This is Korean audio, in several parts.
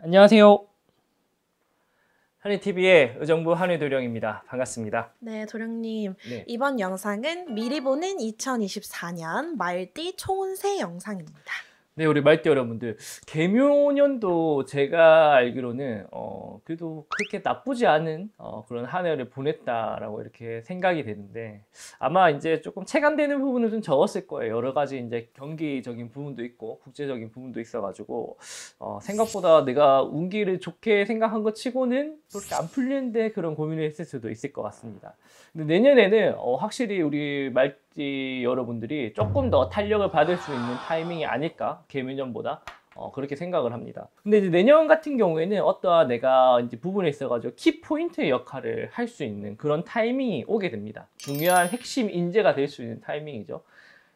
안녕하세요. 한의TV의 의정부 한의도령입니다. 반갑습니다. 네, 도령님. 네. 이번 영상은 미리 보는 2024년 말띠 총운세 영상입니다. 네, 우리 말띠 여러분들. 개묘년도 제가 알기로는, 어, 그래도 그렇게 나쁘지 않은 어, 그런 한 해를 보냈다라고 이렇게 생각이 되는데, 아마 이제 조금 체감되는 부분은 좀 적었을 거예요. 여러 가지 이제 경기적인 부분도 있고, 국제적인 부분도 있어가지고, 어, 생각보다 내가 운기를 좋게 생각한 것 치고는 그렇게 안 풀리는데 그런 고민을 했을 수도 있을 것 같습니다. 근데 내년에는 어, 확실히 우리 말, l p g 여러분들이 조금 더 탄력을 받을 수 있는 타이밍이 아닐까 개미전보다 어, 그렇게 생각을 합니다. 근데 이제 내년 같은 경우에는 어떠한 내가 이제 부분에 있어가지고 키 포인트의 역할을 할 수 있는 그런 타이밍이 오게 됩니다. 중요한 핵심 인재가 될 수 있는 타이밍이죠.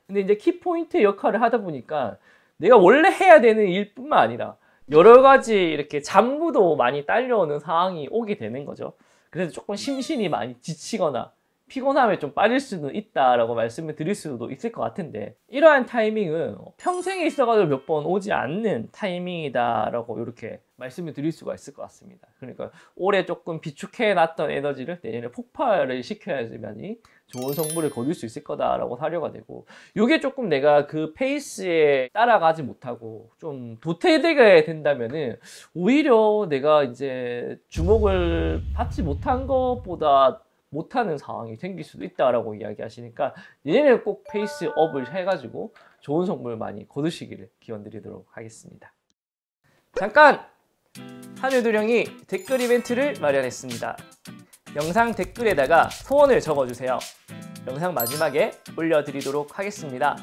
근데 이제 키 포인트의 역할을 하다 보니까 내가 원래 해야 되는 일뿐만 아니라 여러 가지 이렇게 잠부도 많이 딸려오는 상황이 오게 되는 거죠. 그래서 조금 심신이 많이 지치거나 피곤함에 좀 빠질 수는 있다라고 말씀을 드릴 수도 있을 것 같은데 이러한 타이밍은 평생에 있어가지고 몇 번 오지 않는 타이밍이다라고 이렇게 말씀을 드릴 수가 있을 것 같습니다. 그러니까 올해 조금 비축해 놨던 에너지를 내년에 폭발을 시켜야지만이 좋은 성분을 거둘 수 있을 거다라고 사려가 되고 이게 조금 내가 그 페이스에 따라가지 못하고 좀 도태되게 된다면은 오히려 내가 이제 주목을 받지 못한 것보다 못하는 상황이 생길 수도 있다라고 이야기하시니까 내년에 꼭 페이스업을 해가지고 좋은 성물 많이 거두시기를 기원드리도록 하겠습니다. 잠깐! 한유두령이 댓글 이벤트를 마련했습니다. 영상 댓글에다가 소원을 적어주세요. 영상 마지막에 올려드리도록 하겠습니다.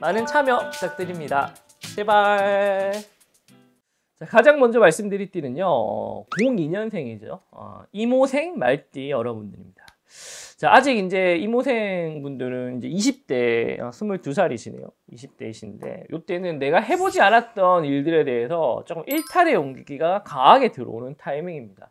많은 참여 부탁드립니다. 제발! 자, 가장 먼저 말씀드릴 띠는요, 02년생이죠. 어, 이모생 말띠 여러분들입니다. 자, 아직 이제 이모생 분들은 이제 20대, 22살이시네요. 어, 20대이신데, 요때는 내가 해보지 않았던 일들에 대해서 조금 일탈의 용기가 강하게 들어오는 타이밍입니다.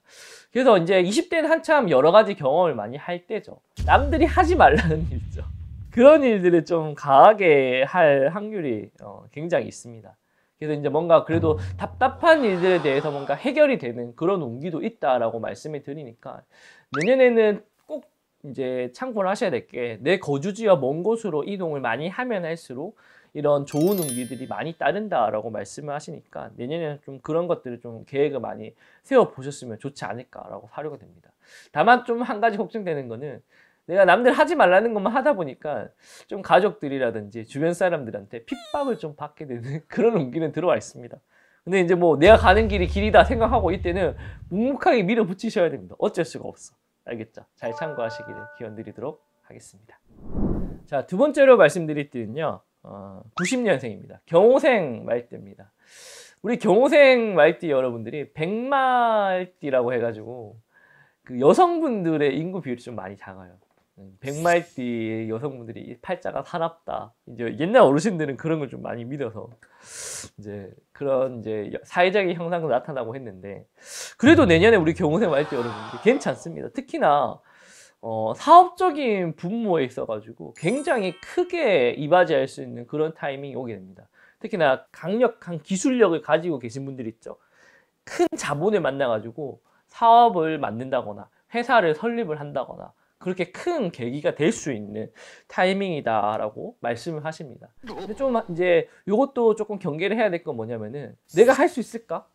그래서 이제 20대는 한참 여러 가지 경험을 많이 할 때죠. 남들이 하지 말라는 일이죠. 그런 일들을 좀 강하게 할 확률이 어, 굉장히 있습니다. 그래서 이제 뭔가 그래도 답답한 일들에 대해서 뭔가 해결이 되는 그런 온기도 있다라고 말씀을 드리니까 내년에는 이제 참고를 하셔야 될 게 내 거주지와 먼 곳으로 이동을 많이 하면 할수록 이런 좋은 운기들이 많이 따른다라고 말씀을 하시니까 내년에는 좀 그런 것들을 좀 계획을 많이 세워 보셨으면 좋지 않을까라고 사료가 됩니다. 다만 좀 한 가지 걱정되는 거는 내가 남들 하지 말라는 것만 하다 보니까 좀 가족들이라든지 주변 사람들한테 핍박을 좀 받게 되는 그런 운기는 들어와 있습니다. 근데 이제 뭐 내가 가는 길이 길이다 생각하고 이때는 묵묵하게 밀어붙이셔야 됩니다. 어쩔 수가 없어. 알겠죠? 잘 참고하시기를 기원드리도록 하겠습니다. 자, 두 번째로 말씀드릴 때는요. 어, 90년생입니다. 경호생 말띠입니다. 우리 경호생 말띠 여러분들이 백말띠라고 해가지고 그 여성분들의 인구 비율이 좀 많이 작아요. 백말띠 마 여성분들이 팔자가 사납다. 이제 옛날 어르신들은 그런 걸 좀 많이 믿어서 이제 그런 이제 사회적인 형상도 나타나고 했는데 그래도 내년에 우리 경호생 말띠 여러분들 괜찮습니다. 특히나 어, 사업적인 분모에 있어가지고 굉장히 크게 이바지할 수 있는 그런 타이밍이 오게 됩니다. 특히나 강력한 기술력을 가지고 계신 분들 있죠. 큰 자본을 만나가지고 사업을 만든다거나 회사를 설립을 한다거나 그렇게 큰 계기가 될 수 있는 타이밍이다라고 말씀을 하십니다. 근데 좀 이제 이것도 조금 경계를 해야 될 건 뭐냐면은 내가 할 수 있을까?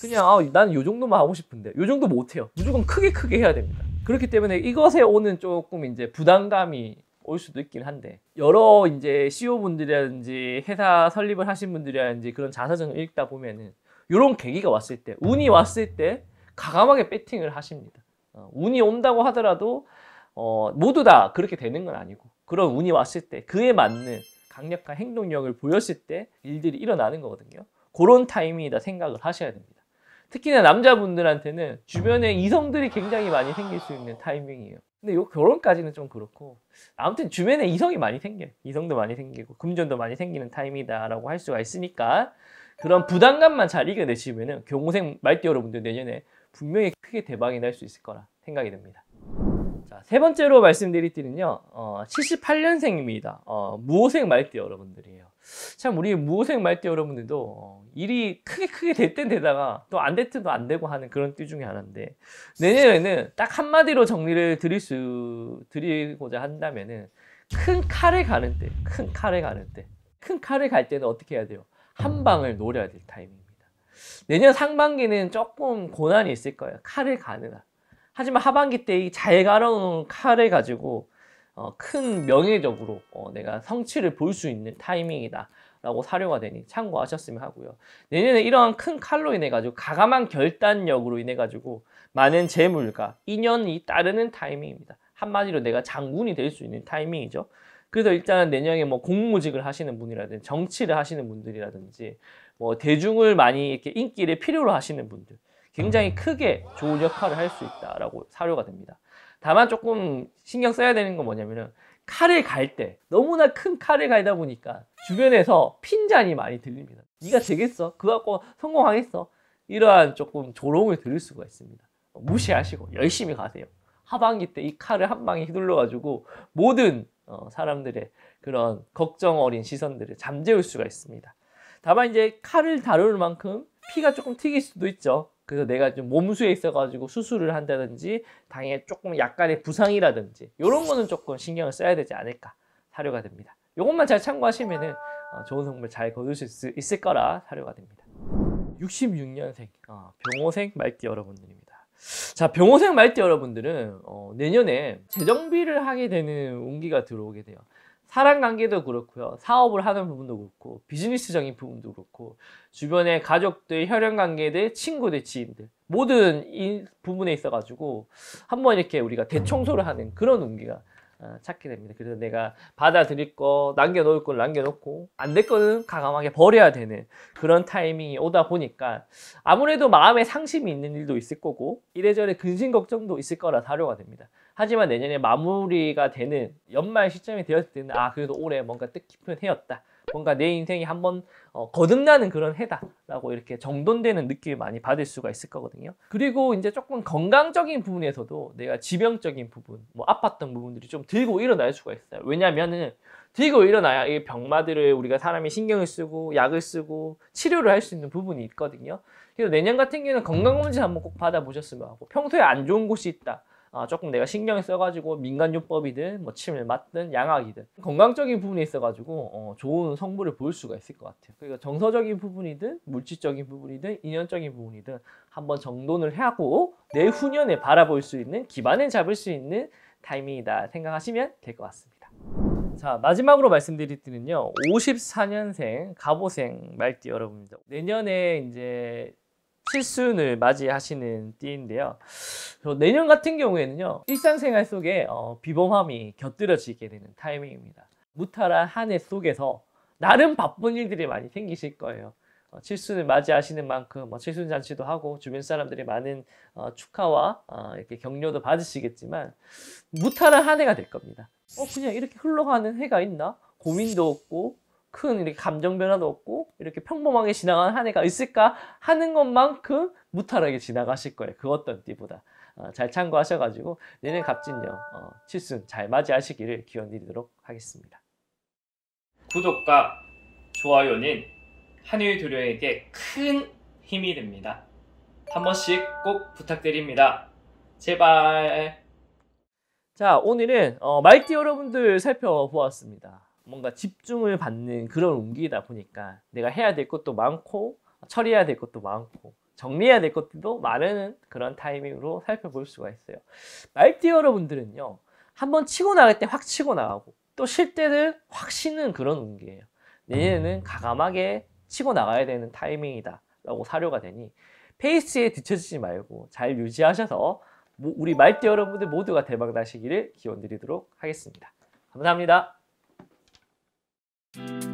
그냥 아, 나는 요 정도만 하고 싶은데 요 정도 못 해요. 무조건 크게 크게 해야 됩니다. 그렇기 때문에 이것에 오는 조금 이제 부담감이 올 수도 있긴 한데 여러 이제 CEO 분들이라든지 회사 설립을 하신 분들이라든지 그런 자사정을 읽다 보면은 이런 계기가 왔을 때 운이 왔을 때 가감하게 배팅을 하십니다. 어, 운이 온다고 하더라도 어, 모두 다 그렇게 되는 건 아니고 그런 운이 왔을 때 그에 맞는 강력한 행동력을 보였을 때 일들이 일어나는 거거든요. 그런 타이밍이다 생각을 하셔야 됩니다. 특히나 남자분들한테는 주변에 이성들이 굉장히 많이 생길 수 있는 타이밍이에요. 근데 요 결혼까지는 좀 그렇고 아무튼 주변에 이성이 많이 생겨 이성도 많이 생기고 금전도 많이 생기는 타임이다라고 할 수가 있으니까 그런 부담감만 잘 이겨내시면은 경호생 말띠 여러분들 내년에 분명히 크게 대박이 날 수 있을 거라 생각이 듭니다. 세 번째로 말씀드릴 때는요 어, 78년생입니다. 어, 무호생 말띠 여러분들이에요. 참, 우리 무호생 말띠 여러분들도 어, 일이 크게 크게 될 땐 되다가 또 안 될 때도 안 되고 하는 그런 띠 중에 하나인데, 내년에는 딱 한마디로 정리를 드릴 수, 드리고자 한다면은, 큰 칼에 가는 때, 큰 칼에 가는 때, 큰 칼에 갈 때는 어떻게 해야 돼요? 한 방을 노려야 될 타이밍입니다. 내년 상반기는 조금 고난이 있을 거예요. 칼을 가느라. 하지만 하반기 때 이 잘가려놓 칼을 가지고 어, 큰 명예적으로 어, 내가 성취를 볼 수 있는 타이밍이다. 라고 사료가 되니 참고하셨으면 하고요. 내년에 이러한 큰 칼로 인해 가지고 가감한 결단력으로 인해 가지고 많은 재물과 인연이 따르는 타이밍입니다. 한마디로 내가 장군이 될 수 있는 타이밍이죠. 그래서 일단은 내년에 뭐 공무직을 하시는 분이라든지 정치를 하시는 분들이라든지 뭐 대중을 많이 이렇게 인기를 필요로 하시는 분들 굉장히 크게 좋은 역할을 할 수 있다라고 사료가 됩니다. 다만 조금 신경 써야 되는 건 뭐냐면은 칼을 갈 때 너무나 큰 칼을 갈다 보니까 주변에서 핀잔이 많이 들립니다. 네가 되겠어? 그거 갖고 성공하겠어? 이러한 조금 조롱을 들을 수가 있습니다. 무시하시고 열심히 가세요. 하반기 때 이 칼을 한 방에 휘둘러가지고 모든 어, 사람들의 그런 걱정 어린 시선들을 잠재울 수가 있습니다. 다만 이제 칼을 다룰 만큼 피가 조금 튀길 수도 있죠. 그래서 내가 좀 몸수에 있어가지고 수술을 한다든지 당에 조금 약간의 부상이라든지 이런 거는 조금 신경을 써야 되지 않을까 사료가 됩니다. 이것만 잘 참고하시면은 어, 좋은 성분 잘 거두실 수 있을 거라 사료가 됩니다. 66년생 어, 병호생 말띠 여러분들입니다. 자 병호생 말띠 여러분들은 어, 내년에 재정비를 하게 되는 운기가 들어오게 돼요. 사랑 관계도 그렇고요. 사업을 하는 부분도 그렇고 비즈니스적인 부분도 그렇고 주변의 가족들, 혈연 관계들, 친구들, 지인들 모든 이 부분에 있어 가지고 한번 이렇게 우리가 대청소를 하는 그런 운기가 아, 찾게 됩니다. 그래서 내가 받아들일 거, 남겨놓을 걸 남겨놓고 안 될 거는 과감하게 버려야 되는 그런 타이밍이 오다 보니까 아무래도 마음에 상심이 있는 일도 있을 거고 이래저래 근심 걱정도 있을 거라 사료가 됩니다. 하지만 내년에 마무리가 되는 연말 시점이 되었을 때는 아 그래도 올해 뭔가 뜻깊은 해였다. 뭔가 내 인생이 한번 어, 거듭나는 그런 해다라고 이렇게 정돈되는 느낌을 많이 받을 수가 있을 거거든요. 그리고 이제 조금 건강적인 부분에서도 내가 지병적인 부분, 뭐 아팠던 부분들이 좀 들고 일어날 수가 있어요. 왜냐면은 들고 일어나야 이 병마들을 우리가 사람이 신경을 쓰고 약을 쓰고 치료를 할 수 있는 부분이 있거든요. 그래서 내년 같은 경우는 건강검진 한번 꼭 받아보셨으면 하고 평소에 안 좋은 곳이 있다. 어, 조금 내가 신경 써가지고 민간요법이든 뭐 침을 맞든 양악이든 건강적인 부분에 있어가지고 어, 좋은 성분을 볼 수가 있을 것 같아요. 그러니까 정서적인 부분이든 물질적인 부분이든 인연적인 부분이든 한번 정돈을 하고 내 후년에 바라볼 수 있는 기반을 잡을 수 있는 타이밍이다 생각하시면 될 것 같습니다. 자 마지막으로 말씀드릴 때는요 54년생 갑오생 말띠 여러분입니다 내년에 이제 칠순을 맞이하시는 띠인데요. 내년 같은 경우에는요. 일상생활 속에 어, 비범함이 곁들여지게 되는 타이밍입니다. 무탈한 한 해 속에서 나름 바쁜 일들이 많이 생기실 거예요. 어, 칠순을 맞이하시는 만큼 어, 칠순 잔치도 하고 주변 사람들이 많은 어, 축하와 어, 이렇게 격려도 받으시겠지만 무탈한 한 해가 될 겁니다. 어 그냥 이렇게 흘러가는 해가 있나? 고민도 없고 큰 이렇게 감정 변화도 없고 이렇게 평범하게 지나간 한 해가 있을까 하는 것만큼 무탈하게 지나가실 거예요. 그 어떤 띠보다 어, 잘 참고하셔가지고 내년 갑진년 어, 칠순 잘 맞이하시기를 기원 드리도록 하겠습니다. 구독과 좋아요는 한일 도료에게 큰 힘이 됩니다. 한 번씩 꼭 부탁드립니다. 제발. 자, 오늘은 어, 말띠 여러분들 살펴보았습니다. 뭔가 집중을 받는 그런 움기이다 보니까 내가 해야 될 것도 많고 처리해야 될 것도 많고 정리해야 될 것들도 많은 그런 타이밍으로 살펴볼 수가 있어요. 말띠 여러분들은요. 한번 치고 나갈 때 확 치고 나가고 또 쉴 때는 확 쉬는 그런 운기예요. 내년에는 음. 가감하게 치고 나가야 되는 타이밍이다 라고 사료가 되니 페이스에 뒤처지지 말고 잘 유지하셔서 우리 말띠 여러분들 모두가 대박 나시기를 기원 드리도록 하겠습니다. 감사합니다. Thank you.